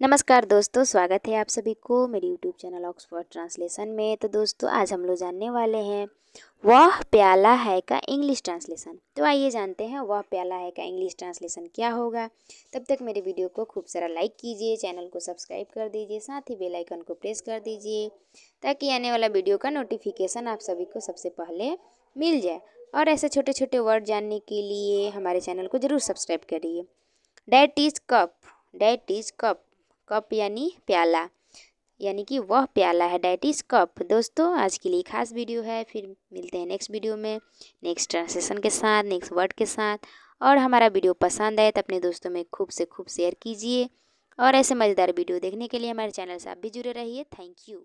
नमस्कार दोस्तों स्वागत है आप सभी को मेरे यूट्यूब चैनल ऑक्सफोर्ड ट्रांसलेशन में तो दोस्तों आज हम लोग जानने वाले हैं वह प्याला है का इंग्लिश ट्रांसलेशन तो आइए जानते हैं वह प्याला है का इंग्लिश ट्रांसलेशन क्या होगा तब तक मेरे वीडियो को खूब सारा लाइक कीजिए चैनल को सब्सक्राइब कर दीजिए साथ ही बेल आइकन को प्रेस कर दीजिए ताकि आने वाला वीडियो का नोटिफिकेशन आप सभी को सबसे पहले मिल जाए और ऐसे छोटे छोटे वर्ड जानने के लिए हमारे चैनल को ज़रूर सब्सक्राइब करिए that is cup that is cup cup यानी प्याला यानी कि वह प्याला है डैट इज़ कप दोस्तों आज के लिए खास वीडियो है फिर मिलते हैं नेक्स्ट वीडियो में नेक्स्ट ट्रांसलेशन के साथ नेक्स्ट वर्ड के साथ और हमारा वीडियो पसंद आए तो अपने दोस्तों में खूब से खूब शेयर कीजिए और ऐसे मज़ेदार वीडियो देखने के लिए हमारे चैनल से आप भी जुड़े रहिए थैंक यू